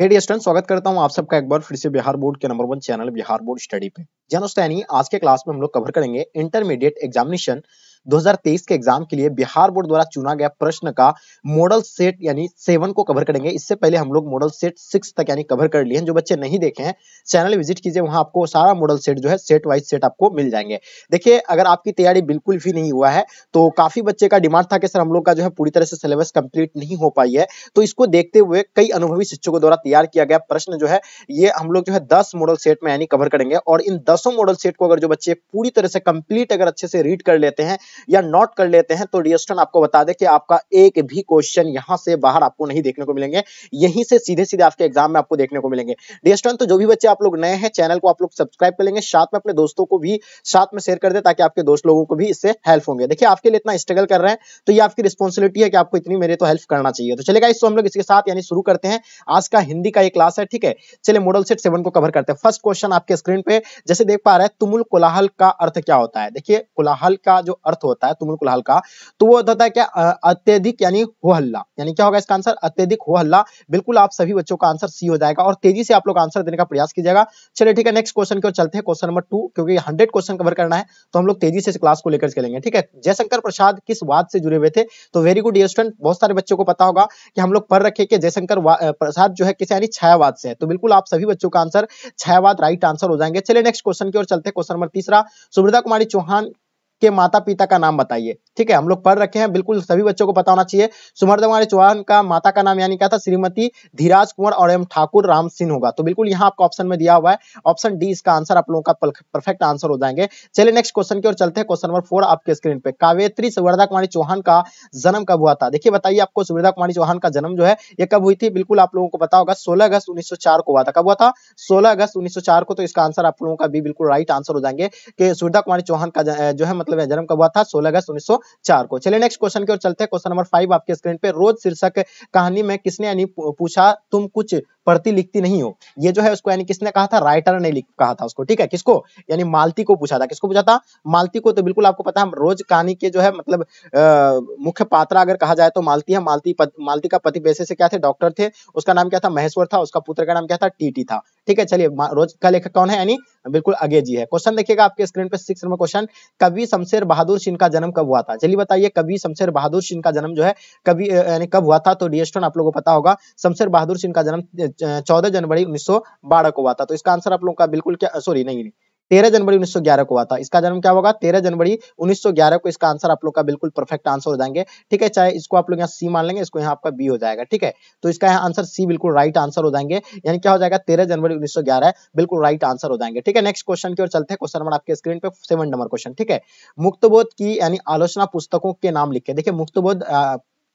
हेडियर स्वागत करता हूं आप सबका एक बार फिर से बिहार बोर्ड के number one channel Bihar board study पे जनोस्तैनी हाँ आज के क्लास में हम लोग कवर करेंगे इंटरमीडिएट एग्जामिनेशन 2023 के एग्जाम के लिए बिहार बोर्ड द्वारा चुना गया प्रश्न का मॉडल सेट यानी सेवन को कवर करेंगे इससे पहले हम लोग मॉडल सेट सिक्स तक यानी कवर कर लिए हैं जो बच्चे नहीं देखे हैं चैनल विजिट कीजिए वहां आपको सारा मॉडल सेट जो है सेट वाइज सेट आपको मिल जाएंगे देखिए अगर आपकी तैयारी बिल्कुल भी नहीं हुआ है तो काफी बच्चे का डिमांड था कि सर हम लोग का जो है पूरी तरह से सिलेबस कंप्लीट नहीं हो पाई है तो इसको देखते हुए कई अनुभवी शिक्षकों द्वारा तैयार किया गया प्रश्न जो है ये हम लोग जो है दस मॉडल सेट में यानी कवर करेंगे और इन दसों मॉडल सेट को अगर जो बच्चे पूरी तरह से कंप्लीट अगर अच्छे से रीड कर लेते हैं या नोट कर लेते हैं तो रियस्टन आपको बता दे कि आपका एक भी क्वेश्चन यहाँ से बाहर आपको नहीं देखने को मिलेंगे यहीं से सीधे सीधे आपके एग्जाम में आपको देखने को मिलेंगे डियस्टन तो जो भी बच्चे आप लोग नए हैं चैनल को आप लोग सब्सक्राइब कर लेंगे साथ में अपने दोस्तों को भी साथ में शेयर कर दे ताकि आपके दोस्त लोगों को भी इससे हेल्प होंगे देखिए आपके लिए इतना स्ट्रगल कर रहे हैं तो ये आपकी रिस्पॉन्सिबिलिटी है कि आपको इतनी मेरे तो हेल्प करना चाहिए तो चलेगा इस तो हम लोग इसके साथ यानी शुरू करते हैं आज का हिंदी का एक क्लास है ठीक है चलिए मॉडल सेट सेवन को कवर करते हैं फर्स्ट क्वेश्चन आपके स्क्रीन पे जैसे देख पा रहे हैं तुमुल कोलाहल का अर्थ क्या होता है देखिए कोलाहल का जो अर्थ होता है तुमुल कुल का तो वो होता है क्या अत्यधिक यानी हो हल्ला यानी क्या होगा इसका आंसर अत्यधिक हो हल्ला बिल्कुल आप सभी बच्चों का आंसर सी हो जाएगा और तेजी से आप लोग आंसर देने का प्रयास कीजिएगा चलिए ठीक है नेक्स्ट क्वेश्चन की ओर चलते हैं क्वेश्चन नंबर टू क्योंकि हंड्रेड क्वेश्चन कवर करना है तो हम लोग तेजी से क्लास को लेकर चलेंगे ठीक है जयशंकर प्रसाद किस वाद से जुड़े हुए थे तो वेरी गुड स्टूडेंट बहुत सारे बच्चों को पता होगा कि हम लोग पढ़ रखे कि जयशंकर प्रसाद जो है किस यानी छायावाद से है तो बिल्कुल आप सभी बच्चों का आंसर छायावाद राइट आंसर हो जाएंगे चलिए नेक्स्ट क्वेश्चन की ओर चलते हैं क्वेश्चन नंबर तीसरा सुब्रता कुमारी चौहान के माता पिता का नाम बताइए ठीक है हम लोग पढ़ रखे हैं बिल्कुल सभी बच्चों को पता होना चाहिए सुमर कुमारी चौहान का माता का नाम यानी क्या था श्रीमती धीराज कुमार और एम ठाकुर राम सिंह होगा तो बिल्कुल यहाँ आपको ऑप्शन में दिया हुआ है ऑप्शन डी इसका आंसर आप लोगों का परफेक्ट आंसर हो जाएंगे चलिए नेक्स्ट क्वेश्चन की ओर चलते हैं क्वेश्चन नंबर फोर आपके स्क्रीन पे कावेत्री सुवर्धा कुमारी चौहान का जन्म कब हुआ था देखिए बताइए आपको सुवर्धा कुमारी चौहान का जन्म जो है ये कब हुई थी बिल्कुल आप लोगों को पता होगा सोलह अगस्त उन्नीस को हुआ था कब हुआ था सोलह अगस्त उन्नीस को तो इसका आंसर आप लोगों का भी बिल्कुल राइट आंसर हो जाएंगे कि सुवर्धा कुमारी चौहान का जो है मतलब यहाँ जन्म कब हुआ था सोलह अगस्त 1904 को चलिए नेक्स्ट क्वेश्चन की ओर चलते हैं क्वेश्चन नंबर फाइव आपके स्क्रीन पे रोज शीर्षक कहानी में किसने यानी पूछा तुम कुछ पढ़ती लिखती नहीं हो ये जो है उसको यानी किसने कहा था राइटर ने लिख कहा था उसको ठीक है किसको यानी मालती को पूछा था किसको पूछा था मालती को तो बिल्कुल आपको पता है रोज कहानी के जो है मतलब मुख्य पात्र अगर कहा जाए तो मालती है मालती पत, मालती का पति वैसे से क्या थे डॉक्टर थे उसका नाम क्या था महेश्वर था उसका पुत्र का नाम क्या था टीटी था ठीक है चलिए रोज का लेखक कौन है यानी बिल्कुल अगे जी है क्वेश्चन देखिएगा आपके स्क्रीन पर सिक्स नंबर क्वेश्चन कवि शमशेर बहादुर सिंह का जन्म कब हुआ था चलिए बताइए कवि शमशेर बहादुर सिंह का जन्म जो है कभी यानी कब हुआ था तो डी आप लोगों को पता होगा शमशेर बहादुर सिंह का जन्म चौदह जनवरी उन्नीस को हुआ था तो इसका आंसर आप लोगों का बिल्कुल क्या सॉरी नहीं, तेरह जनवरी 1911 को हुआ था इसका जन्म क्या होगा तेरह जनवरी 1911 को इसका आंसर आप लोग का बिल्कुल परफेक्ट आंसर हो जाएंगे ठीक है चाहे इसको आप लोग यहाँ सी मान लेंगे इसको यहाँ आपका बी हो जाएगा ठीक है तो इसका यहाँ आंसर सी बिल्कुल राइट आंसर हो जाएंगे यानी क्या हो जाएगा तेरह जनवरी 1911 बिल्कुल राइट आंसर हो जाएंगे ठीक है नेक्स्ट क्वेश्चन की ओर चलते हैं क्वेश्चन नंबर आपके स्क्रीन पे सेवन नंबर क्वेश्चन ठीक है मुक्तबोध की यानी आलोचना पुस्तकों के नाम लिखे देखिए मुक्तबोध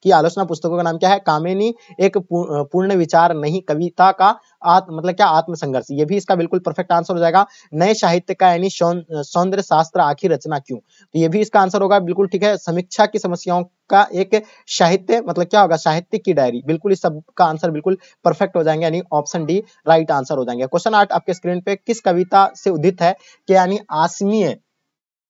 की आलोचना पुस्तकों का नाम क्या है कामेनी एक पूर्ण विचार नहीं कविता का आत, मतलब क्या आत्मसंघर्ष ये भी इसका बिल्कुल परफेक्ट आंसर हो जाएगा नए साहित्य का यानी सौंदर्य शास्त्र आखिर रचना क्यों तो ये भी इसका आंसर होगा बिल्कुल ठीक है समीक्षा की समस्याओं का एक साहित्य मतलब क्या होगा साहित्य की डायरी बिल्कुल इस सब का आंसर बिल्कुल परफेक्ट हो जाएंगे यानी ऑप्शन डी राइट आंसर हो जाएंगे क्वेश्चन आठ आपके स्क्रीन पे किस कविता से उदित है कि यानी आसमीय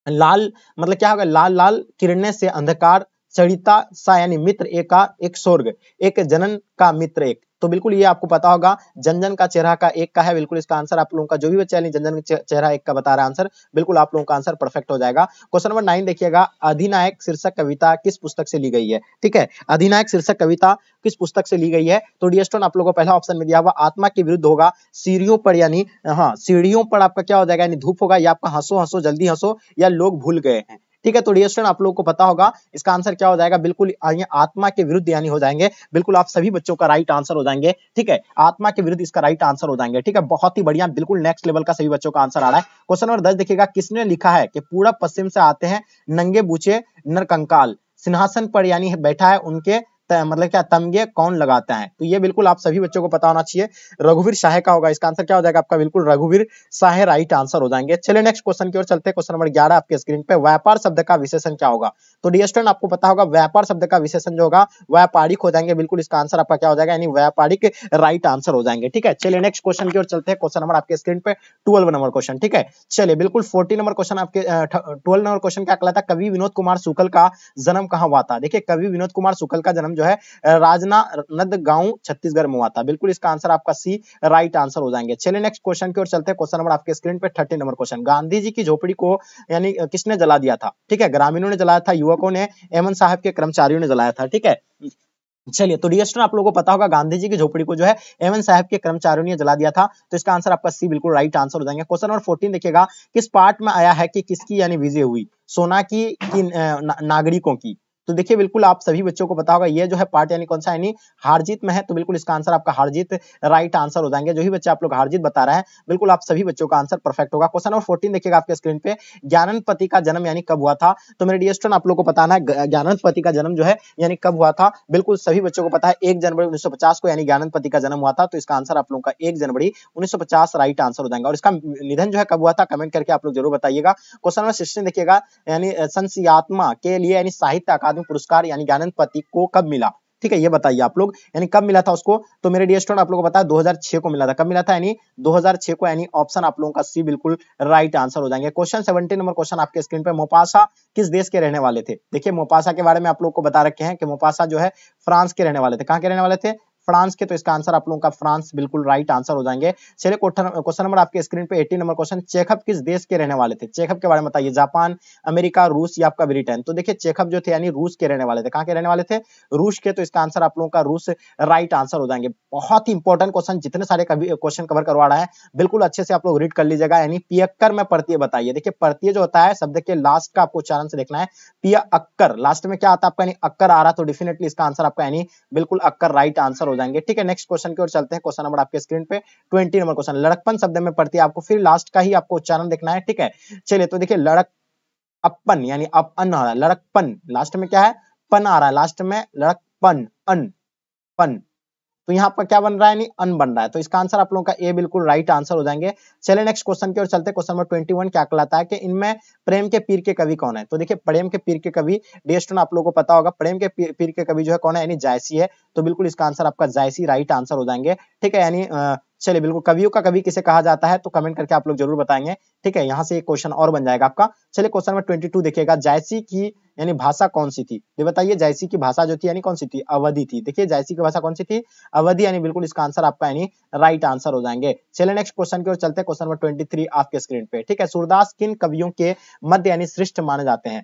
लाल मतलब क्या होगा लाल लाल किरणें से अंधकार सरिता सा यानी मित्र एका एक स्वर्ग एक जनन का मित्र एक तो बिल्कुल ये आपको पता होगा जनजन का चेहरा का एक का है बिल्कुल इसका आंसर आप लोगों का जो भी बच्चा जनजन का चेहरा एक का बता रहा आंसर बिल्कुल आप लोगों का आंसर परफेक्ट हो जाएगा क्वेश्चन नंबर नाइन देखिएगा अधिनायक शीर्षक कविता किस पुस्तक से ली गई है ठीक है अधिनायक शीर्षक कविता किस पुस्तक से ली गई है तो डीएसटोन आप लोगों को पहला ऑप्शन में दिया हुआ आत्मा के विरुद्ध होगा सीढ़ियों पर यानी हाँ सीढ़ियों पर आपका क्या हो जाएगा यानी धूप होगा या आपका हंसो हंसो जल्दी हंसो या लोग भूल गए हैं ठीक है तो डियर आप लोग को पता होगा इसका आंसर क्या हो जाएगा बिल्कुल आत्मा के विरुद्ध यानी हो जाएंगे बिल्कुल आप सभी बच्चों का राइट आंसर हो जाएंगे ठीक है आत्मा के विरुद्ध इसका राइट आंसर हो जाएंगे ठीक है बहुत ही बढ़िया बिल्कुल नेक्स्ट लेवल का सभी बच्चों का आंसर आ रहा है क्वेश्चन नंबर दस देखिएगा किसने लिखा है कि पूरा पश्चिम से आते हैं नंगे बूचे नरकंकाल सिंहासन पर यानी बैठा है उनके लगता है मतलब क्या तमगे कौन लगाता है तो ये बिल्कुल आप सभी बच्चों को पता होना चाहिए रघुवीर शाह का होगा इसका आंसर क्या हो जाएगा आपका बिल्कुल रघुवीर शाह राइट आंसर हो जाएंगे चले नेक्स्ट क्वेश्चन की ओर चलते हैं क्वेश्चन नंबर ग्यारह आपके स्क्रीन पे व्यापार शब्द का विशेषण क्या होगा तो डिस्टर्न आपको पता होगा व्यापार शब्द का विशेषण जो होगा व्यापारिक हो जाएंगे बिल्कुल इसका आंसर आपका क्या हो जाएगा यानी व्यापारिक राइट आंसर हो जाएंगे ठीक है चलिए नेक्स्ट क्वेश्चन की ओर चलते हैं क्वेश्चन नंबर आपके स्क्रीन पे ट्वेल्व नंबर क्वेश्चन ठीक है चलिए बिल्कुल फोर्टी नंबर क्वेश्चन आपके ट्वेल्व नंबर क्वेश्चन क्या कहता है कवि विनोद कुमार शुक्ल का जन्म कहा हुआ था देखिए कवि विनोद कुमार शुक्ल का जन्म जो है राजना नद गांव छत्तीसगढ़ में हुआ था बिल्कुल इसका आंसर आपका सी राइट आंसर हो जाएंगे चले नेक्स्ट क्वेश्चन की ओर चलते हैं क्वेश्चन नंबर आपके स्क्रीन पर thirty number question Gandhi ji की झोपड़ी को यानी किसने जला दिया था ठीक है ग्रामीणों ने जलाया था युवकों ने एमन साहब के कर्मचारियों ने जलाया था ठीक है चलिए तो डियर आप लोगों को पता होगा गांधी जी की झोपड़ी को जो है एमएन साहब के कर्मचारियों ने जला दिया था तो इसका आंसर आपका सी बिल्कुल राइट आंसर हो जाएंगे क्वेश्चन नंबर फोर्टीन देखिएगा किस पार्ट में आया है कि किसकी यानी विजय हुई सोना की, की ना, नागरिकों की तो देखिए बिल्कुल आप सभी बच्चों को पता होगा ये जो है पार्ट यानी कौन सा यानी हारजीत में है तो बिल्कुल इसका आंसर आपका हारजीत राइट आंसर हो जाएंगे जो ही बच्चे आप लोग हारजीत बता रहे हैं बिल्कुल आप सभी बच्चों का आंसर परफेक्ट होगा क्वेश्चन नंबर फोर्टीन देखिएगा आपके स्क्रीन पे ज्ञानपति का जन्म यानी कब हुआ था तो मेरे डी आप लोग को बताना है ज्ञानपति का जन्म जो है यानी कब हुआ था बिल्कुल सभी बच्चों को पता है एक जनवरी उन्नीस को यानी ज्ञानपति का जन्म हुआ था तो इसका आंसर आप लोगों का एक जनवरी उन्नीस राइट आंसर हो जाएगा और इसका निधन जो है कब हुआ था कमेंट करके आप लोग जरूर बताइएगा क्वेश्चन नंबर सिक्सटीन देखिएगा यानी संस्यात्मा के लिए यानी साहित्य अकादमी पुरस्कार यानी ज्ञानंद पति को कब मिला ठीक है ये बताइए आप लोग यानी कब मिला था उसको तो मेरे डी स्टूडेंट आप लोग को बताया 2006 को मिला था कब मिला था यानी 2006 को यानी ऑप्शन आप लोगों का सी बिल्कुल राइट आंसर हो जाएंगे क्वेश्चन 17 नंबर क्वेश्चन आपके स्क्रीन पे मोपासा किस देश के रहने वाले थे देखिए मोपासा के बारे में आप लोग को बता रखे हैं कि मोपासा जो है फ्रांस के रहने वाले थे कहाँ के रहने वाले थे फ्रांस के तो इसका आंसर आप लोगों का फ्रांस बिल्कुल राइट आंसर हो जाएंगे चलिए क्वेश्चन नंबर आपके स्क्रीन पे 18 नंबर क्वेश्चन चेकअप किस देश के रहने वाले थे चेकअप के बारे में बताइए जापान अमेरिका रूस या आपका ब्रिटेन तो देखिए चेकअप जो थे यानी रूस के रहने वाले थे कहाँ के रहने वाले थे रूस के तो इसका आंसर आप लोगों का रूस राइट आंसर हो जाएंगे बहुत ही इंपॉर्टेंट क्वेश्चन जितने सारे क्वेश्चन कवर करवा रहा है बिल्कुल अच्छे से आप लोग रीड कर लीजिएगा यानी पियक्कर में प्रत्यय बताइए देखिए प्रत्यय जो होता है शब्द के लास्ट का आपको उच्चारण से देखना है पिया अक्कर लास्ट में क्या आता है आपका अक्कर आ रहा तो डेफिनेटली इसका आंसर आपका यानी बिल्कुल अक्कर राइट आंसर हो जाएंगे ठीक है नेक्स्ट क्वेश्चन की ओर चलते हैं क्वेश्चन नंबर आपके स्क्रीन पे ट्वेंटी नंबर क्वेश्चन लड़कपन शब्द में पड़ती है आपको फिर लास्ट का ही आपको उच्चारण देखना है ठीक है चलिए तो देखिए लड़क अपन यानी अप अन लड़कपन लास्ट में क्या है पन आ रहा है लास्ट में लड़कपन अन पन तो यहाँ पर क्या बन रहा है यानी अन बन रहा है तो इसका आंसर आप लोगों का ए बिल्कुल राइट आंसर हो जाएंगे चले नेक्स्ट क्वेश्चन की ओर चलते क्वेश्चन नंबर ट्वेंटी वन क्या कहलाता है कि इनमें प्रेम के पीर के कवि कौन है तो देखिए प्रेम के पीर के कवि डेस्टोन आप लोगों को पता होगा प्रेम के पीर के कवि जो है कौन है यानी जायसी है तो बिल्कुल इसका आंसर आपका जायसी राइट आंसर हो जाएंगे ठीक है यानी चलिए बिल्कुल कवियों का कवि किसे कहा जाता है तो कमेंट करके आप लोग जरूर बताएंगे ठीक है यहाँ से एक क्वेश्चन और बन जाएगा आपका चलिए क्वेश्चन नंबर ट्वेंटी टू देखिएगा जैसी की यानी भाषा कौन सी थी ये बताइए जैसी की भाषा जो थी यानी कौन सी थी अवधि थी देखिए जायसी की भाषा कौन सी थी अवधि यानी बिल्कुल इसका आंसर आपका यानी राइट आंसर हो जाएंगे चलिए नेक्स्ट क्वेश्चन की ओर चलते हैं क्वेश्चन नंबर ट्वेंटी आपके स्क्रीन पे ठीक है सूरदास किन कवियों के मध्य यानी श्रेष्ठ माने जाते हैं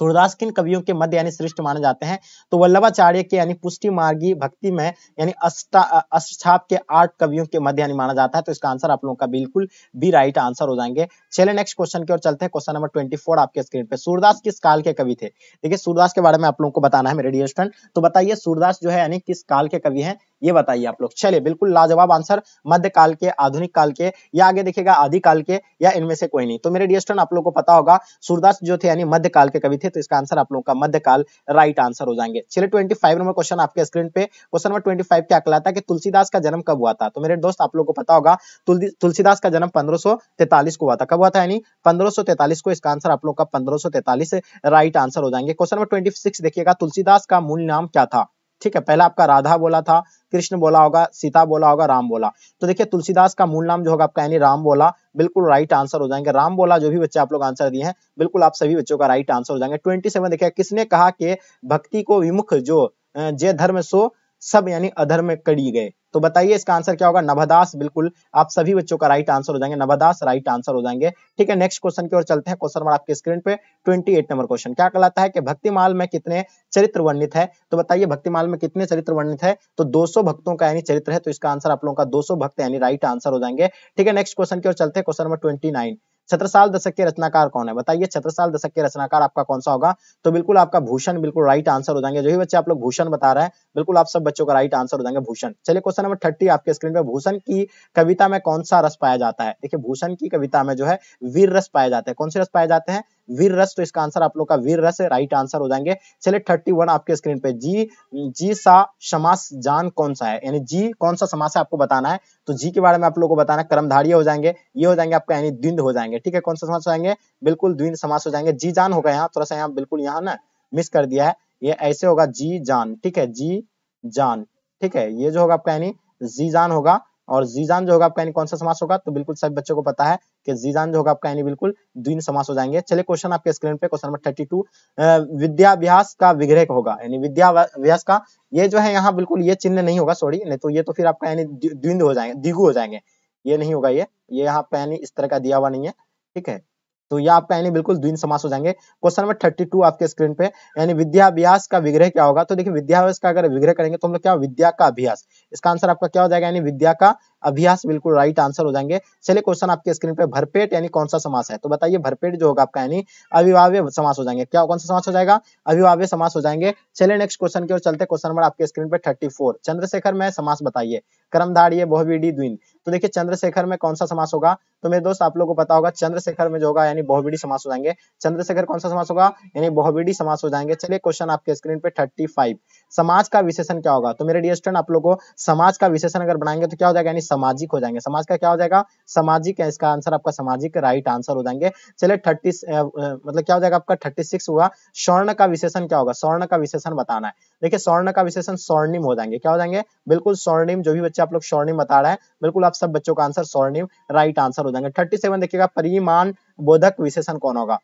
सूरदास किन कवियों के मध्य यानी श्रेष्ठ माने जाते हैं तो वल्लभाचार्य के यानी पुष्टि मार्गी भक्ति में यानी अष्टाप के आठ कवियों के मध्य यानी माना जाता है तो इसका आंसर आप लोगों का बिल्कुल भी राइट आंसर हो जाएंगे चले नेक्स्ट क्वेश्चन की ओर चलते हैं क्वेश्चन नंबर ट्वेंटी आपके स्क्रीन पर सूरदास किस काल के कवि थे देखिए सूरदास के बारे में आप लोगों को बताना है मेरे डियर स्टूडेंट तो बताइए सूरदास जो है यानी किस काल के कवि है ये बताइए आप लोग चलिए बिल्कुल लाजवाब आंसर मध्य काल के आधुनिक काल के या आगे देखिएगा आदि काल के या इनमें से कोई नहीं तो मेरे डियर स्टूडेंट आप लोगों को पता होगा सूरदास जो थे यानी मध्य काल के कवि थे तो इसका आंसर आप लोगों का मध्यकाल राइट आंसर हो जाएंगे चलिए ट्वेंटी नंबर क्वेश्चन आपके स्क्रीन पे क्वेश्चन नंबर ट्वेंटी क्या कहलाता है कि तुलसीदास का जन्म कब हुआ था तो मेरे दोस्त आप लोग को पता होगा तुलसीदास का जन्म पंद्रह को हुआ था कब हुआ था यानी पंद्रह को इसका आंसर आप लोग का पंद्रह राइट आंसर हो जाएंगे क्वेश्चन नंबर ट्वेंटी देखिएगा तुलसीदास का मूल नाम क्या था ठीक है पहला आपका राधा बोला था कृष्ण बोला होगा सीता बोला होगा राम बोला तो देखिए तुलसीदास का मूल नाम जो होगा आपका यानी राम बोला बिल्कुल राइट आंसर हो जाएंगे राम बोला जो भी बच्चे आप लोग आंसर दिए हैं बिल्कुल आप सभी बच्चों का राइट आंसर हो जाएंगे ट्वेंटी सेवन देखिए किसने कहा कि भक्ति को विमुख जो जे धर्म सो सब यानी अधर्म कड़ी गए तो बताइए इसका आंसर क्या होगा नभदास बिल्कुल आप सभी बच्चों का राइट आंसर हो जाएंगे नभदास राइट आंसर हो जाएंगे ठीक है नेक्स्ट क्वेश्चन की ओर चलते हैं क्वेश्चन नंबर आपके स्क्रीन पे 28 नंबर क्वेश्चन क्या कहलाता है कि भक्तिमाल में कितने चरित्र वर्णित है तो बताइए भक्तिमाल में कितने चरित्र वर्णित है तो दो भक्तों का यानी चरित्र है तो इसका आंसर आप लोगों का दो भक्त यानी राइट आंसर हो जाएंगे ठीक है नेक्स्ट क्वेश्चन की ओर चलते हैं क्वेश्चन नंबर ट्वेंटी छत्रसाल दशक के रचनाकार कौन है बताइए छत्रसाल दशक के रचनाकार आपका कौन सा होगा तो बिल्कुल आपका भूषण बिल्कुल राइट आंसर हो जाएंगे जो भी बच्चे आप लोग भूषण बता रहे हैं बिल्कुल आप सब बच्चों का राइट आंसर हो जाएंगे भूषण चलिए क्वेश्चन नंबर थर्टी आपके स्क्रीन पर भूषण की कविता में कौन सा रस पाया जाता है देखिए भूषण की कविता में जो है वीर रस पाया जाता है कौन से रस पाए जाते हैं वीर रस तो इसका आंसर आप लोग का वीर रस राइट आंसर हो जाएंगे चले थर्टी वन आपके स्क्रीन पे जी जी सा समास जान कौन सा है यानी जी कौन सा समास है आपको बताना है तो जी के बारे में आप लोगों को बताना कर्मधारी हो जाएंगे ये हो जाएंगे आपका यानी द्विंद हो जाएंगे ठीक है कौन सा समास हो जाएंगे बिल्कुल द्विंद समास हो जाएंगे जी जान होगा यहाँ थोड़ा सा यहाँ बिल्कुल यहाँ ना मिस कर दिया है ये ऐसे होगा जी जान ठीक है जी जान ठीक है ये जो होगा आपका यानी जी जान होगा और जीजान जो होगा आपका यानी कौन सा समास होगा तो बिल्कुल सभी बच्चों को पता है कि जीजान जो होगा आपका यानी बिल्कुल द्विन समास हो जाएंगे चले क्वेश्चन आपके स्क्रीन पे क्वेश्चन नंबर थर्टी टू विद्याभ्यास का विग्रह होगा यानी विद्याभ्यास का ये जो है यहाँ बिल्कुल ये चिन्ह नहीं होगा सॉरी नहीं तो ये तो फिर आपका यानी द्विंद हो जाएंगे दिगु हो जाएंगे ये नहीं होगा ये ये यहाँ पे यानी इस तरह का दिया हुआ नहीं है ठीक है तो यह आपका यानी बिल्कुल द्विन समास हो जाएंगे क्वेश्चन नंबर थर्टी टू आपके स्क्रीन पे यानी विद्याभ्यास का विग्रह क्या होगा तो देखिए विद्याभ्यास का अगर विग्रह करेंगे तो हम लोग क्या विद्या का अभ्यास इसका आंसर आपका क्या हो जाएगा यानी विद्या का अभ्यास बिल्कुल राइट आंसर हो जाएंगे चलिए क्वेश्चन आपके स्क्रीन पे भरपेट यानी कौन सा समास है तो बताइए भरपेट जो होगा आपका यानी अभिभाव्य समास हो जाएंगे क्या कौन सा समास हो जाएगा अभिभाव्य समास हो जाएंगे चले नेक्स्ट क्वेश्चन की ओर चलते क्वेश्चन नंबर आपके स्क्रीन पे थर्टी चंद्रशेखर में समास बताइए कर्मधार्य बहुविडी द्विन तो देखिए चंद्रशेखर में कौन सा समास होगा तो मेरे दोस्त आप लोगों को पता होगा चंद्रशेखर में जो होगा यानी बहुविडी समास हो जाएंगे चंद्रशेखर कौन सा समास होगा यानी बहुविडी समास हो जाएंगे चलिए क्वेश्चन आपके स्क्रीन पे थर्टी समाज का विशेषण क्या होगा तो मेरे डियर स्टूडेंट आप लोगों को समाज का विशेषण अगर बनाएंगे तो क्या हो जाएगा यानी सामाजिक हो जाएंगे समाज का क्या हो जाएगा सामाजिक है इसका आंसर आपका सामाजिक राइट आंसर हो जाएंगे चले थर्टी मतलब क्या हो जाएगा आपका थर्टी सिक्स हुआ स्वर्ण का विशेषण क्या होगा स्वर्ण का विशेषण बताना है देखिए स्वर्ण का विशेषण स्वर्णिम हो जाएंगे क्या हो जाएंगे बिल्कुल स्वर्णिम जो भी बच्चे आप लोग स्वर्णिम बता रहे हैं बिल्कुल आप सब बच्चों का आंसर स्वर्णिम राइट आंसर हो जाएंगे थर्टी सेवन देखिएगा परिमाण बोधक विशेषण कौन होगा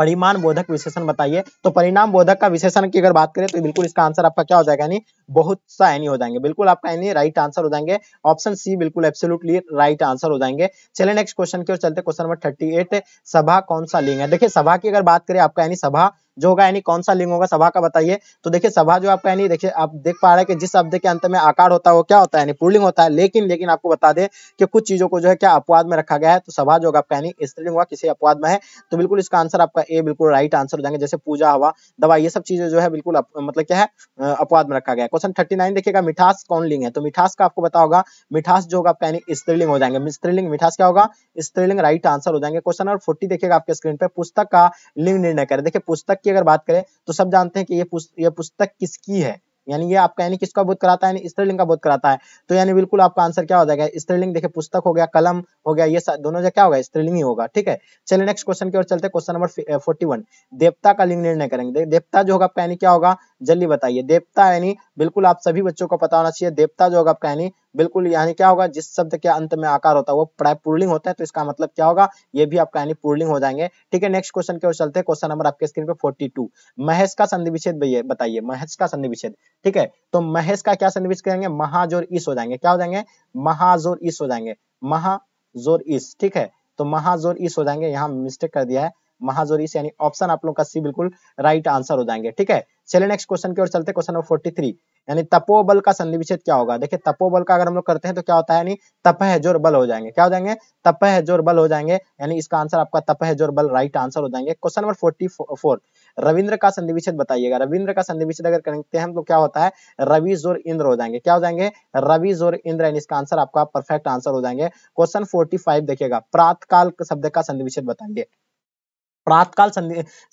परिमाण बोधक विशेषण बताइए तो परिणाम बोधक का विशेषण की अगर बात करें तो बिल्कुल इसका आंसर आपका क्या हो जाएगा यानी बहुत सा एनी हो जाएंगे बिल्कुल आपका एनी राइट आंसर हो जाएंगे ऑप्शन सी बिल्कुल एब्सोल्युटली राइट आंसर हो जाएंगे चले नेक्स्ट क्वेश्चन की ओर चलते क्वेश्चन नंबर थर्टी सभा कौन सा लिंग है देखिए सभा की अगर बात करें आपका यानी सभा जो होगा यानी कौन सा लिंग होगा सभा का बताइए तो देखिए सभा जो आपका यानी देखिए आप देख पा रहे हैं कि जिस शब्द के अंत में आकार होता है वो क्या होता है यानी पुलिंग होता है लेकिन लेकिन आपको बता दें कि कुछ चीजों को जो है क्या अपवाद में रखा गया है तो सभा जो होगा आपका यानी स्त्रीलिंग हुआ किसी अपवाद में है तो बिल्कुल इसका आंसर आपका ए बिल्कुल राइट आंसर हो जाएंगे जैसे पूजा हवा दवा ये सब चीजें जो है बिल्कुल मतलब क्या है अपवाद में रखा गया क्वेश्चन थर्टी नाइन देखिएगा मिठास कौन लिंग है तो मिठास का आपको बता होगा मिठास जो होगा आपका यानी स्त्रीलिंग हो जाएंगे स्त्रीलिंग मिठास क्या होगा स्त्रीलिंग राइट आंसर हो जाएंगे क्वेश्चन नंबर फोर्टी देखिएगा आपके स्क्रीन पर पुस्तक का लिंग निर्णय करें देखिए पुस्तक के की अगर बात करें तो सब जानते हैं कि ये पुस्त, ये पुस्तक किसकी है यानी ये आपका यानी किसका बोध कराता है स्त्रीलिंग का बोध कराता है तो यानी बिल्कुल आपका आंसर क्या हो जाएगा स्त्रीलिंग देखिए पुस्तक हो गया कलम हो गया ये दोनों जगह क्या होगा स्त्रीलिंग ही होगा ठीक है चलिए नेक्स्ट क्वेश्चन की ओर चलते हैं क्वेश्चन नंबर फोर्टी वन देवता का लिंग निर्णय करेंगे देवता जो होगा आपका यानी क्या होगा जल्दी बताइए देवता यानी बिल्कुल आप सभी बच्चों को पता होना चाहिए देवता जो होगा आपका यानी बिल्कुल यानी क्या होगा जिस शब्द के अंत में आकार होता है वो प्राय पुर्लिंग होता है तो इसका मतलब क्या होगा ये भी आपका यानी पुर्लिंग हो जाएंगे ठीक है नेक्स्ट क्वेश्चन की ओर चलते हैं क्वेश्चन नंबर आपके स्क्रीन पे टू महेश का संधि विच्छेद भैया बताइए महेश का संधि विच्छेद ठीक है तो महेश का क्या संधि करेंगे महाजोर ईस हो जाएंगे क्या हो जाएंगे महाजोर ईस हो जाएंगे महाजोर ईस ठीक है तो महाजोर ईस हो जाएंगे यहाँ मिस्टेक कर दिया है महाजोरी से यानी ऑप्शन आप लोगों का सी बिल्कुल राइट आंसर हो जाएंगे ठीक है चलिए नेक्स्ट क्वेश्चन की ओर चलते क्वेश्चन नंबर फोर्टी थ्री यानी तपोबल का सन्निविच्छेद क्या होगा देखिए तपोबल का अगर हम लोग करते हैं तो क्या होता है यानी तपह जोर बल हो जाएंगे क्या हो जाएंगे तपह जोर बल हो जाएंगे यानी इसका आंसर आपका तपह जोर बल राइट आंसर हो जाएंगे question number forty four Ravindra का सन्निविच्छेद बताइएगा रविंद्र का सन्निविच्छेद अगर करते हैं तो क्या होता है रवि जोर इंद्र हो जाएंगे क्या हो जाएंगे रवि जोर इंद्र यानी इसका आंसर आपका परफेक्ट आंसर हो जाएंगे क्वेश्चन फोर्टी फाइव देखिएगा प्रातकाल शब्द का सन्निविच्छेद बताएंगे प्रातकाल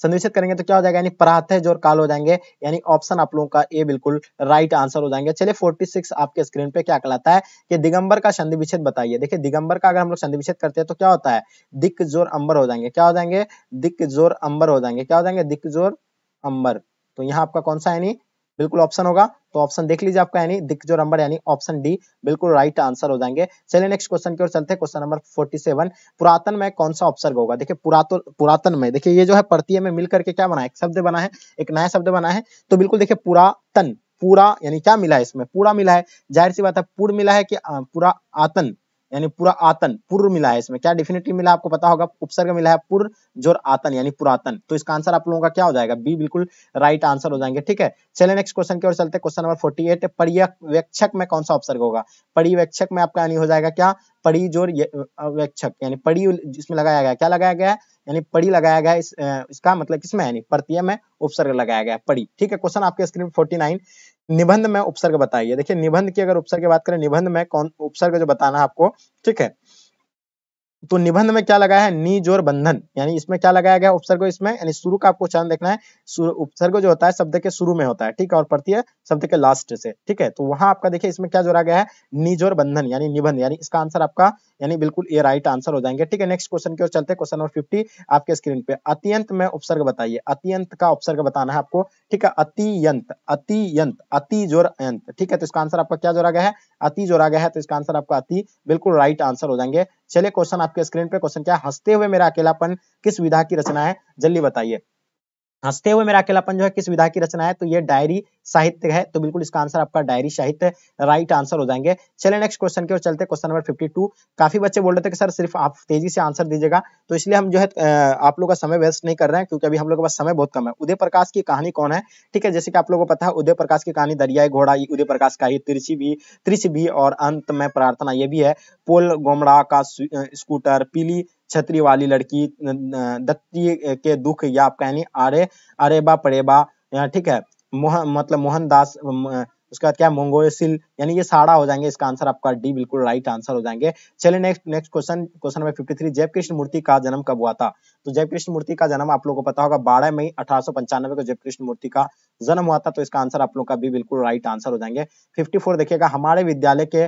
संदेशित करेंगे तो क्या हो जाएगा यानी प्रातः जो काल हो जाएंगे यानी ऑप्शन आप लोगों का ए बिल्कुल राइट आंसर हो जाएंगे चलिए 46 आपके स्क्रीन पे क्या कहलाता है कि दिगंबर का संधि विच्छेद बताइए देखिए दिगंबर का अगर हम लोग संधि विच्छेद करते हैं तो क्या होता है दिक जोर अंबर हो जाएंगे क्या हो जाएंगे दिक जोर अंबर हो जाएंगे क्या हो जाएंगे दिक जोर अंबर तो यहाँ आपका कौन सा यानी बिल्कुल ऑप्शन होगा तो ऑप्शन देख लीजिए आपका यानी दिख जो नंबर यानी ऑप्शन डी बिल्कुल राइट आंसर हो जाएंगे चलिए नेक्स्ट क्वेश्चन की ओर चलते हैं क्वेश्चन नंबर 47 पुरातन में कौन सा ऑप्शन होगा देखिए पुरातन पुरातन में देखिए ये जो है प्रत्यय में मिलकर के क्या बना है शब्द बना है एक नया शब्द बना है तो बिल्कुल देखिये पुरातन पूरा यानी क्या मिला है इसमें पूरा मिला है जाहिर सी बात है पूर्ण मिला है कि पूरा आतन यानी पूरा आतन पूर्व मिला है इसमें क्या डेफिनेटली मिला आपको पता होगा उपसर्ग मिला है पूर्व जोर आतन यानी पुरातन तो इसका आंसर आप लोगों का क्या हो जाएगा बी बिल्कुल राइट आंसर हो जाएंगे ठीक है चले नेक्स्ट क्वेश्चन की ओर चलते क्वेश्चन नंबर फोर्टी एट परिवेक्षक में कौन सा उपसर्ग होगा परिवेक्षक में आपका यानी हो जाएगा क्या पड़ी जोर वेक्षक यानी पड़ी इसमें लगाया गया क्या लगाया गया यानी पड़ी लगाया गया इस, इसका मतलब किसमें यानी प्रत्यय में उपसर्ग लगाया गया पड़ी ठीक है क्वेश्चन आपके स्क्रीन फोर्टी नाइन निबंध में उपसर्ग बताइए देखिए निबंध की अगर उपसर्ग की बात करें निबंध में कौन उपसर्ग जो बताना है आपको ठीक है तो निबंध में क्या लगाया है निजोर बंधन यानी इसमें क्या लगाया गया उपसर्ग इसमें यानी शुरू का आपको चरण देखना है उपसर्ग जो होता है शब्द के शुरू में होता है ठीक है और प्रत्यय शब्द के लास्ट से ठीक है तो वहां आपका देखिए इसमें क्या जोड़ा गया है निजोर बंधन यानी निबंध यानी इसका आंसर आपका यानी बिल्कुल ये राइट आंसर हो जाएंगे ठीक है नेक्स्ट क्वेश्चन की ओर चलते हैं क्वेश्चन नंबर फिफ्टी आपके स्क्रीन पे अत्यंत में उपसर्ग बताइए अत्यंत का उपसर्ग बताना है आपको ठीक है अतियंत अतियंत अति जोर अंत ठीक है तो इसका आंसर आपका क्या जोड़ा गया है अति जोड़ा गया है तो इसका आंसर आपका अति बिल्कुल राइट आंसर हो जाएंगे चलिए क्वेश्चन आपके स्क्रीन पे क्वेश्चन क्या हंसते हुए मेरा अकेलापन किस विधा की रचना है जल्दी बताइए हंसते हुए मेरा अकेलापन जो है किस विधा की रचना है तो ये डायरी साहित्य है तो बिल्कुल इसका आंसर आपका डायरी साहित्य राइट आंसर हो जाएंगे चले नेक्स्ट क्वेश्चन की ओर चलते क्वेश्चन नंबर 52 काफी बच्चे बोल रहे थे कि सर सिर्फ आप तेजी से आंसर दीजिएगा तो इसलिए हम जो है आप लोग का समय वेस्ट नहीं कर रहे हैं क्योंकि अभी हम लोग के पास समय बहुत कम है उदय प्रकाश की कहानी कौन है ठीक है जैसे कि आप लोगों को पता है उदय प्रकाश की कहानी दरियाई घोड़ा उदय प्रकाश का ही तिरछी भी त्रिश भी और अंत में प्रार्थना ये भी है पोल गोमड़ा का स्कूटर पीली छतरी वाली लड़की दत्ती के दुख या पहनी अरे अरेबा परेबा ठीक है मोहन मतलब मोहनदास उसके बाद क्या मोंगोसिल यानी ये साड़ा हो जाएंगे इसका आंसर आपका डी बिल्कुल राइट आंसर हो जाएंगे चलिए next next question question number fifty three Jaikrishna Murti का जन्म कब हुआ था तो जयकृष्ण मूर्ति का जन्म आप लोगों को पता होगा बारह मई अठारह को जयकृष्ण मूर्ति का जन्म हुआ था तो इसका आंसर आप लोग का भी बिल्कुल राइट आंसर हो जाएंगे फिफ्टी देखिएगा हमारे विद्यालय के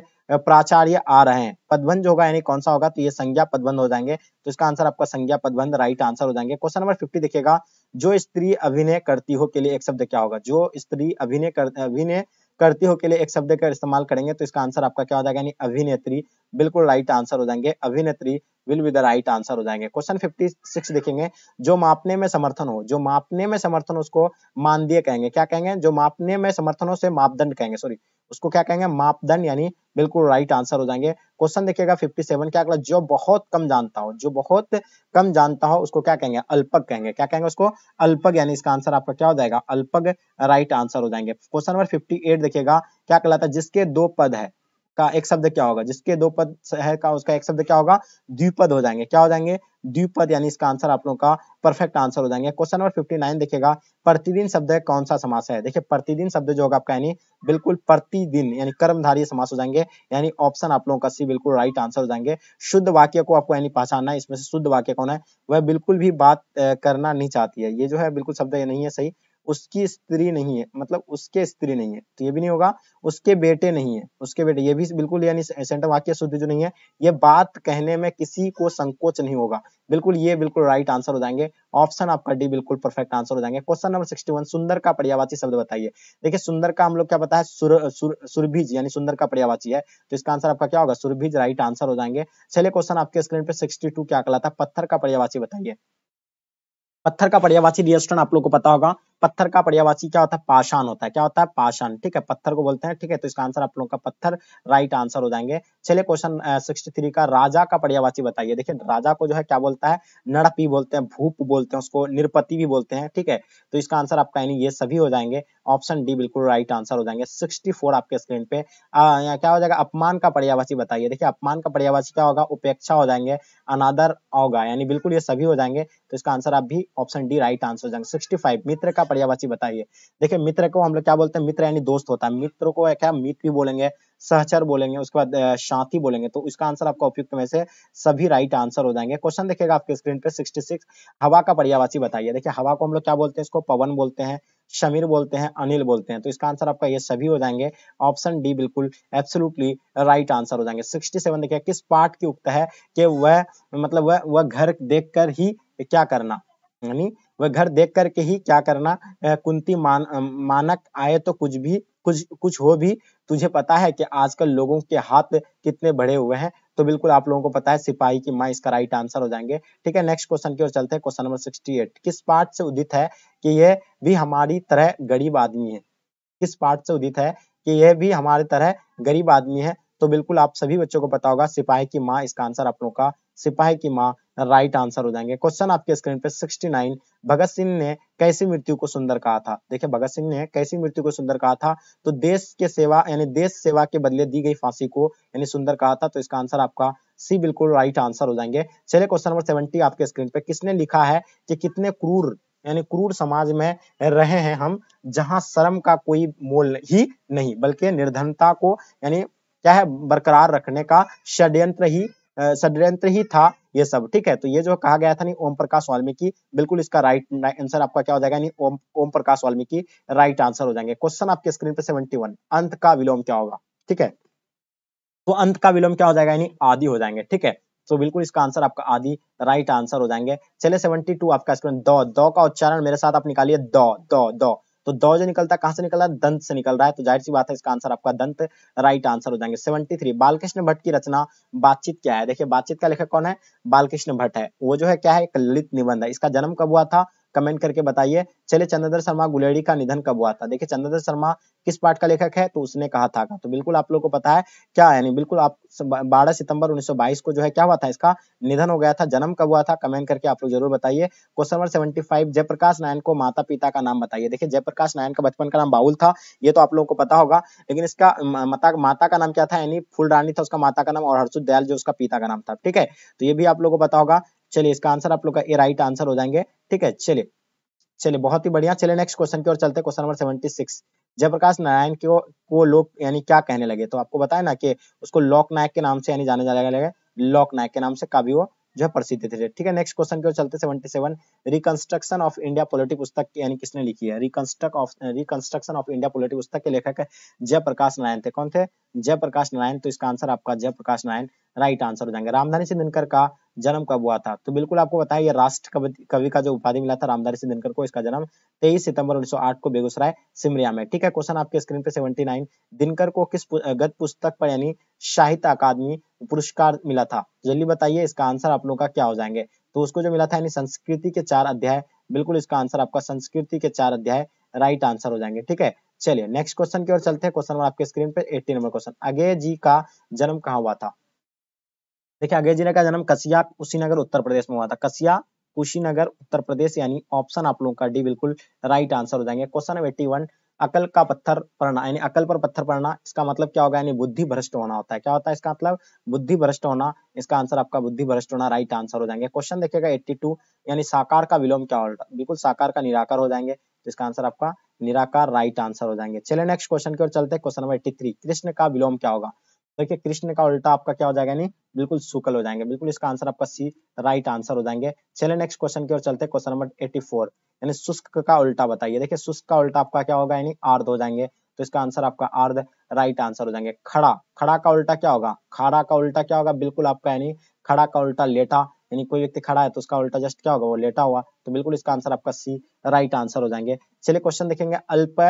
प्राचार्य आ रहे हैं पदबंध होगा यानी कौन सा होगा तो ये संज्ञा पदबंध हो जाएंगे तो इसका आंसर आपका संज्ञा पदबंध राइट आंसर हो जाएंगे क्वेश्चन नंबर फिफ्टी देखिएगा जो स्त्री अभिनय करती हो के लिए एक शब्द क्या होगा जो स्त्री अभिनय अभिनय करती हो के लिए एक शब्द का इस्तेमाल करेंगे तो इसका आंसर आपका क्या हो जाएगा यानी अभिनेत्री बिल्कुल राइट आंसर हो जाएंगे अभिनेत्री will be the right answer हो जाएंगे क्वेश्चन फिफ्टी सिक्स देखेंगे जो मापने में समर्थन हो जो मापने में समर्थन हो उसको मानदीय कहेंगे क्या कहेंगे जो मापने में समर्थन हो उसे मापदंड कहेंगे सॉरी उसको क्या कहेंगे मापदंड यानी बिल्कुल राइट आंसर हो जाएंगे क्वेश्चन देखिएगा 57 क्या अगला जो बहुत कम जानता हो जो बहुत कम जानता हो उसको क्या कहेंगे अल्पक कहेंगे क्या कहेंगे उसको अल्पक यानी इसका आंसर आपका क्या हो जाएगा अल्पक राइट आंसर हो जाएंगे क्वेश्चन नंबर 58 देखिएगा क्या कहलाता है जिसके दो पद है का एक शब्द क्या होगा जिसके दो पद है का उसका एक शब्द क्या होगा द्विपद हो जाएंगे क्या हो जाएंगे द्विपद यानी इसका आंसर आप लोगों का परफेक्ट आंसर हो जाएंगे क्वेश्चन नंबर नाइन देखेगा प्रतिदिन शब्द कौन सा समास है देखिए प्रतिदिन शब्द जो होगा आपका यानी बिल्कुल प्रतिदिन यानी कर्मधारी समास हो जाएंगे यानी ऑप्शन आप लोगों का सी बिल्कुल राइट आंसर हो जाएंगे शुद्ध वाक्य को आपको यानी पहचानना है इसमें से शुद्ध वाक्य कौन है वह बिल्कुल भी बात करना नहीं चाहती है ये जो है बिल्कुल शब्द नहीं है सही उसकी स्त्री नहीं है मतलब उसके स्त्री नहीं है तो ये भी नहीं होगा उसके बेटे नहीं है उसके बेटे ये भी बिल्कुल यानी सेंटर वाक्य शुद्ध जो नहीं है ये बात कहने में किसी को संकोच नहीं होगा बिल्कुल ये बिल्कुल राइट आंसर हो जाएंगे ऑप्शन आपका डी बिल्कुल परफेक्ट आंसर हो जाएंगे क्वेश्चन नंबर सिक्सटी सुंदर का पर्यावाची शब्द बताइए देखिए सुंदर का हम लोग क्या पता सुरभिज यानी सुंदर का पर्यावाची है तो इसका आंसर आपका क्या होगा सुरभिज राइट आंसर हो जाएंगे चले क्वेश्चन आपके स्क्रीन पर सिक्सटी क्या कहलाता है पत्थर का पर्यावाची बताइए पत्थर का पर्यावाची रियस्टन आप लोग को पता होगा पत्थर का पर्यावासी क्या होता है पाषाण होता है क्या होता है पाषाण ठीक है पत्थर को बोलते हैं ठीक है तो इसका आंसर आप लोगों का पत्थर राइट आंसर हो जाएंगे चलिए क्वेश्चन सिक्सटी थ्री का राजा का पर्यावासी बताइए देखिए राजा को जो है क्या बोलता है नड़पी बोलते हैं भूप बोलते हैं उसको निरपति भी बोलते हैं ठीक है तो इसका आंसर आपका यानी ये सभी हो जाएंगे ऑप्शन डी बिल्कुल राइट आंसर हो जाएंगे सिक्सटी आपके स्क्रीन पे आ, क्या हो जाएगा अपमान का पर्यावासी बताइए देखिए अपमान का पर्यावासी क्या होगा उपेक्षा हो जाएंगे अनादर होगा यानी बिल्कुल ये सभी हो जाएंगे तो इसका आंसर आप भी ऑप्शन डी राइट आंसर हो जाएंगे सिक्सटी मित्र का पर्यावाची बताइए देखिए मित्र को हम लोग क्या बोलते हैं मित्र यानी दोस्त होता है मित्र को क्या मित्र भी बोलेंगे सहचर बोलेंगे उसके बाद शांति बोलेंगे तो उसका आंसर आपका उपयुक्त में से सभी राइट आंसर हो जाएंगे क्वेश्चन देखिएगा आपके स्क्रीन पे 66 हवा का पर्यावासी बताइए देखिए हवा को हम लोग क्या बोलते हैं इसको पवन बोलते हैं शमीर बोलते हैं अनिल बोलते हैं तो इसका आंसर आपका ये सभी हो जाएंगे ऑप्शन डी बिल्कुल एब्सोलूटली राइट आंसर हो जाएंगे 67 देखिए किस पार्ट की उक्त है कि वह मतलब वह वह घर देख ही क्या करना यानी वह घर देख करके ही क्या करना कुंती मान मानक आए तो कुछ भी कुछ कुछ हो भी तुझे पता है कि आजकल लोगों के हाथ कितने बड़े हुए हैं तो बिल्कुल आप लोगों को पता है सिपाही की माँ इसका राइट आंसर हो जाएंगे ठीक है नेक्स्ट क्वेश्चन की ओर चलते हैं क्वेश्चन नंबर सिक्सटी एट किस पार्ट से उदित है कि यह भी हमारी तरह गरीब आदमी है किस पार्ट से उदित है कि यह भी हमारी तरह गरीब आदमी है तो बिल्कुल आप सभी बच्चों को पता होगा सिपाही की माँ इसका आंसर आप लोगों का सिपाही की माँ राइट आंसर हो जाएंगे क्वेश्चन आपके स्क्रीन पे 69 भगत सिंह ने कैसी मृत्यु को सुंदर कहा था देखिए भगत सिंह ने कैसी मृत्यु को सुंदर कहा था तो देश के सेवा यानी देश सेवा के बदले दी गई फांसी को यानी सुंदर कहा था तो इसका आंसर आपका सी बिल्कुल राइट आंसर हो जाएंगे चले क्वेश्चन नंबर सेवेंटी आपके स्क्रीन पे किसने लिखा है कि कितने क्रूर यानी क्रूर समाज में रहे हैं हम जहां शर्म का कोई मोल ही नहीं बल्कि निर्धनता को यानी क्या है बरकरार रखने का षड्यंत्र ही षड्यंत्र ही था ये सब ठीक है तो ये जो कहा गया था नहीं ओम प्रकाश वाल्मीकि बिल्कुल इसका राइट आंसर आपका क्या हो जाएगा नहीं ओम ओम प्रकाश वाल्मीकि राइट आंसर हो जाएंगे क्वेश्चन आपके स्क्रीन पे वन अंत का विलोम क्या होगा ठीक है तो अंत का विलोम क्या हो जाएगा यानी आदि हो जाएंगे ठीक है तो बिल्कुल इसका आंसर आपका आदि राइट आंसर हो जाएंगे चले 72 आपका स्क्रीन द द का उच्चारण मेरे साथ आप निकालिए द द द तो द जो निकलता है कहां से निकल रहा है दंत से निकल रहा है तो जाहिर सी बात है इसका आंसर आपका दंत राइट आंसर हो जाएंगे सेवेंटी थ्री बालकृष्ण भट्ट की रचना बातचीत क्या है देखिए बातचीत का लेखक कौन है बालकृष्ण भट्ट है वो जो है क्या है एक ललित निबंध है इसका जन्म कब हुआ था कमेंट करके बताइए चले चंद्रधर शर्मा गुलेड़ी का निधन कब हुआ था देखिए चंद्रधर शर्मा किस पाठ का लेखक है तो उसने कहा था तो बिल्कुल आप लोग को पता है क्या यानी बिल्कुल आप बारह सितंबर 1922 को जो है क्या हुआ था इसका निधन हो गया था जन्म कब हुआ था कमेंट करके आप लोग जरूर बताइए question number seventy five Jayaprakash नायन को माता पिता का नाम बताइए देखिए जयप्रकाश नायन का बचपन का नाम बाउल था ये तो आप लोगों को पता होगा लेकिन इसका माता माता का नाम क्या था यानी फुल रानी था उसका माता का नाम और हर्षुद दयाल जो उसका पिता का नाम था ठीक है तो ये भी आप लोगों को पता होगा चलिए इसका आंसर आप लोग का ये राइट आंसर हो जाएंगे ठीक है चलिए चलिए बहुत ही बढ़िया चलिए नेक्स्ट क्वेश्चन की ओर चलते question number seventy six Jayaprakash Narayan को को लोग यानी क्या कहने लगे तो आपको बताया ना कि उसको लोक नायक के नाम से यानी जाने जाने लगे लोक नायक के नाम से काफी वो जो है प्रसिद्ध थे ठीक है नेक्स्ट क्वेश्चन की ओर चलते seventy seven reconstruction of India politic पुस्तक यानी किसने लिखी है reconstruct of reconstruction of India politic पुस्तक के लेखक जयप्रकाश नारायण थे कौन थे जयप्रकाश नारायण तो इसका आंसर आपका जयप्रकाश नारायण राइट आंसर हो जाएंगे रामधारी सिंह दिनकर का जन्म कब हुआ था तो बिल्कुल आपको बताया ये राष्ट्र कवि का जो उपाधि मिला था रामधारी सिंह दिनकर को इसका जन्म 23 सितंबर 1908 को बेगूसराय सिमरिया में ठीक है क्वेश्चन आपके स्क्रीन पे 79 दिनकर को किस गत पुस्तक पर यानी साहित्य अकादमी पुरस्कार मिला था जल्दी बताइए इसका आंसर आप लोग का क्या हो जाएंगे तो उसको जो मिला था यानी संस्कृति के चार अध्याय बिल्कुल इसका आंसर आपका संस्कृति के चार अध्याय राइट आंसर हो जाएंगे ठीक है चलिए नेक्स्ट क्वेश्चन की ओर चलते हैं क्वेश्चन नंबर आपके स्क्रीन पे 80 नंबर क्वेश्चन अगे जी का जन्म कहाँ हुआ था देखिए अगले जिले का जन्म कसिया कुशीनगर उत्तर प्रदेश में हुआ था कसिया कुशीनगर उत्तर प्रदेश यानी ऑप्शन आप लोगों का डी बिल्कुल राइट आंसर हो जाएंगे क्वेश्चन नंबर एट्टी वन अकल का पत्थर पड़ना यानी अकल पर पत्थर पड़ना इसका मतलब क्या होगा यानी बुद्धि भ्रष्ट होना होता है क्या होता है इसका मतलब बुद्धि भ्रष्ट होना इसका आंसर आपका बुद्धि भ्रष्ट होना राइट आंसर हो जाएंगे क्वेश्चन देखिएगा 82 यानी साकार का विलोम क्या होगा बिल्कुल साकार का निराकार हो जाएंगे इसका आंसर आपका निराकार राइट आंसर हो जाएंगे चले नेक्स्ट क्वेश्चन की ओर चलते हैं क्वेश्चन नंबर एट्टी कृष्ण का विलोम क्या होगा देखिए कृष्ण का उल्टा आपका क्या हो जाएगा नहीं बिल्कुल सुकल हो जाएंगे बिल्कुल इसका आंसर आपका सी राइट आंसर हो जाएंगे चले नेक्स्ट क्वेश्चन की ओर चलते हैं क्वेश्चन नंबर 84 यानी शुष्क का उल्टा बताइए देखिए शुष्क का उल्टा आपका क्या होगा यानी आर्द हो जाएंगे तो इसका आंसर आपका आर्ध राइट आंसर हो जाएंगे खड़ा खड़ा का उल्टा क्या होगा खड़ा का उल्टा क्या होगा बिल्कुल आपका यानी खड़ा का उल्टा लेटा यानी कोई व्यक्ति खड़ा है तो उसका उल्टा जस्ट क्या होगा वो लेटा हुआ तो बिल्कुल इसका आंसर आपका सी राइट आंसर हो जाएंगे चलिए क्वेश्चन देखेंगे अल्प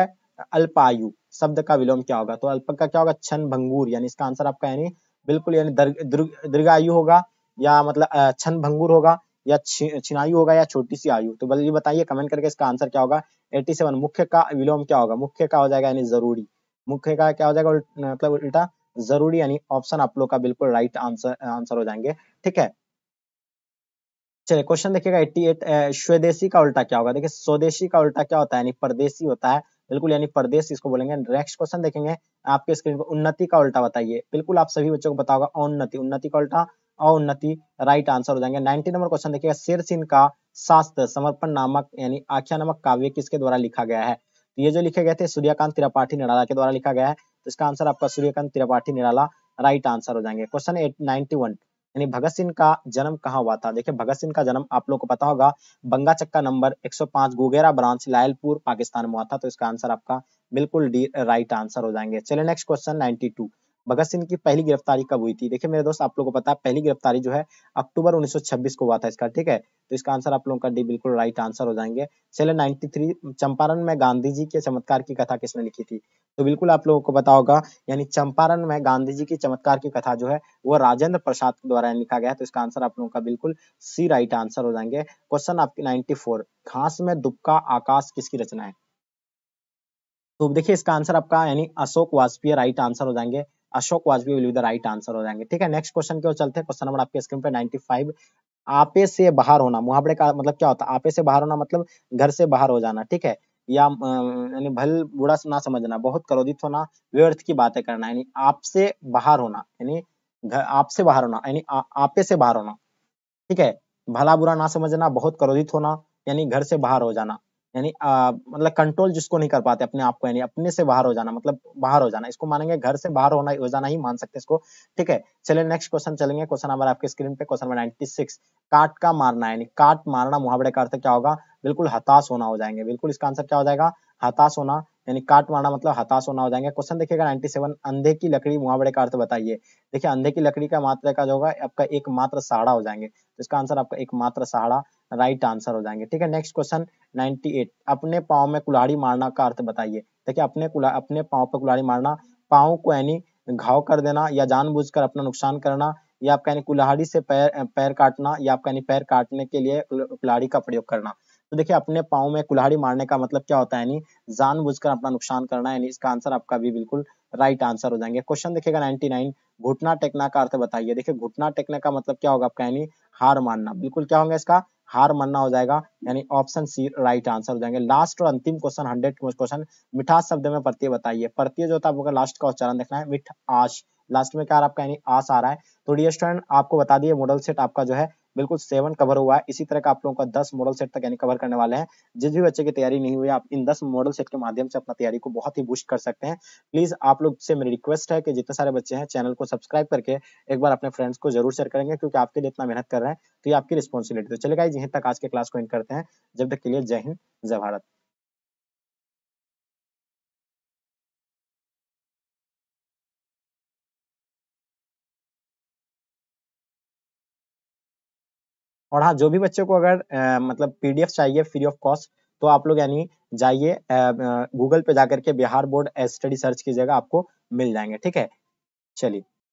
अल्पायु शब्द का विलोम क्या होगा तो अल्प का क्या होगा छन भंगूर यानी इसका आंसर आपका यानी बिल्कुल यानी दीर्घायु दर, दर, होगा या मतलब छन भंगूर होगा या छिनायु होगा या छोटी सी आयु तो बल्कि बताइए कमेंट करके इसका आंसर क्या होगा 87 मुख्य का विलोम क्या होगा मुख्य का हो जाएगा यानी जरूरी मुख्य का क्या हो जाएगा मतलब उल्टा जरूरी यानी ऑप्शन आप लोग का बिल्कुल राइट आंसर आंसर हो जाएंगे ठीक है चलिए क्वेश्चन देखिएगा 88 स्वदेशी का उल्टा क्या होगा देखिए स्वदेशी का उल्टा क्या होता है यानी परदेशी होता है बिल्कुल यानी प्रदेश इसको बोलेंगे नेक्स्ट क्वेश्चन देखेंगे आपके स्क्रीन पर उन्नति का उल्टा बताइए बिल्कुल आप सभी बच्चों को बताओगा औन्नति उन्नति का उल्टा औन्नति राइट आंसर हो जाएंगे नाइनटी नंबर क्वेश्चन देखिएगा शेर सिंह का शास्त्र समर्पण नामक यानी आख्या नामक काव्य किसके द्वारा लिखा गया है तो ये जो लिखे गए थे सूर्यकांत त्रिपाठी निराला के द्वारा लिखा गया है तो इसका आंसर आपका सूर्यकांत त्रिपाठी निराला राइट आंसर हो जाएंगे क्वेश्चन नाइनटी वन यानी भगत सिंह का जन्म कहाँ हुआ था देखिए भगत सिंह का जन्म आप लोग को पता होगा बंगा चक्का नंबर 105 गुगेरा ब्रांच लायलपुर पाकिस्तान में हुआ था तो इसका आंसर आपका बिल्कुल राइट आंसर हो जाएंगे चलिए next question ninety two Bhagat Singh की पहली गिरफ्तारी कब हुई थी देखिए मेरे दोस्त आप लोगों को पता है पहली गिरफ्तारी जो है अक्टूबर 1926 को हुआ था इसका ठीक है तो इसका आंसर आप लोगों का डी बिल्कुल राइट आंसर हो जाएंगे चले 93 चंपारण में गांधी जी के चमत्कार की कथा किसने लिखी थी तो बिल्कुल आप लोगों को पता होगा यानी चंपारण में गांधी जी की चमत्कार की कथा जो है वो राजेंद्र प्रसाद द्वारा लिखा गया तो इसका आंसर आप लोगों का बिल्कुल सी राइट आंसर हो जाएंगे क्वेश्चन आपकी नाइनटी घास में दुबका आकाश किसकी रचना है तो देखिए इसका आंसर आपका यानी अशोक वाजपेयी राइट आंसर हो जाएंगे Ashok Vajpeyi will be the right answer हो जाएंगे ठीक है नेक्स्ट क्वेश्चन की ओर चलते हैं क्वेश्चन नंबर आपके स्क्रीन पे 95 आपे से बाहर होना मुहावरे का मतलब क्या होता है आपे से बाहर होना मतलब घर से बाहर हो जाना ठीक है या यानी भल बुरा ना समझना बहुत क्रोधित होना व्यर्थ की बातें करना यानी आपसे बाहर होना यानी आपसे बाहर होना यानी आपे से बाहर होना ठीक है भला बुरा ना समझना बहुत क्रोधित होना यानी घर से बाहर हो जाना यानी मतलब कंट्रोल जिसको नहीं कर पाते अपने आप को यानी अपने से बाहर हो जाना मतलब बाहर हो जाना इसको मानेंगे घर से बाहर होना हो जाना ही मान सकते हैं इसको ठीक है चलिए नेक्स्ट क्वेश्चन चलेंगे क्वेश्चन नंबर आपके स्क्रीन पे क्वेश्चन नंबर सिक्स काट का मारना यानी काट मारना मुहावरे का अर्थ क्या होगा बिल्कुल हताश होना हो जाएंगे बिल्कुल इसका आंसर क्या हो जाएगा हताश होना यानी माना मतलब हताश होना हो जाएंगे क्वेश्चन देखिएगा सेवन अंधे की लकड़ी मुहावरे का अर्थ बताइए देखिए अंधे की लकड़ी का मात्र का जो होगा आपका एक मात्र सहारा हो जाएंगे तो इसका आंसर आपका एक मात्र सहारा राइट आंसर हो जाएंगे ठीक है नेक्स्ट क्वेश्चन एट अपने पाओ में कुल्हाड़ी मारना का अर्थ बताइए देखिए अपने अपने पाँव पर कुल्हाड़ी मारना पाओ को यानी घाव कर देना या जानबूझकर अपना नुकसान करना या आपका यानी कुल्हाड़ी से पैर पैर काटना या आपका यानी पैर काटने के लिए कुल्हाड़ी का प्रयोग करना तो देखिए अपने पाओ में कुल्हाड़ी मारने का मतलब क्या होता है यानी जानबूझकर अपना नुकसान करना यानी इसका आंसर आपका भी बिल्कुल राइट आंसर हो जाएंगे क्वेश्चन देखिएगा 99 घुटना टेकना का अर्थ बताइए देखिए घुटना टेकने का मतलब क्या होगा आपका यानी हार मानना बिल्कुल क्या होगा इसका हार मानना हो जाएगा यानी ऑप्शन सी राइट आंसर हो जाएंगे लास्ट और अंतिम क्वेश्चन हंड्रेड क्वेश्चन मिठास शब्द में प्रत्यय बताइए प्रत्यय जो था आपका लास्ट का उच्चारण देखना है मिठ आश लास्ट में क्या आपका यानी आस आ रहा है तो डी स्टूडेंट आपको बता दिए मॉडल सेट आपका जो है बिल्कुल सेवन कवर हुआ है इसी तरह का आप लोगों का दस मॉडल सेट तक यानी कवर करने वाले हैं जिस भी बच्चे की तैयारी नहीं हुई आप इन दस मॉडल सेट के माध्यम से अपना तैयारी को बहुत ही बूस्ट कर सकते हैं प्लीज आप लोग से मेरी रिक्वेस्ट है कि जितने सारे बच्चे हैं चैनल को सब्सक्राइब करके एक बार अपने फ्रेंड्स को जरूर शेयर करेंगे क्योंकि आपके लिए इतना मेहनत कर रहे हैं तो ये आपकी रिस्पॉन्सिबिलिटी तो चलेगा गाइज तक आज के क्लास को इन करते हैं जब तक के लिए जय हिंद जय भारत और हाँ जो भी बच्चों को अगर मतलब पीडीएफ चाहिए फ्री ऑफ कॉस्ट तो आप लोग यानी जाइए गूगल पे जाकर के बिहार बोर्ड स्टडी सर्च कीजिएगा आपको मिल जाएंगे ठीक है चलिए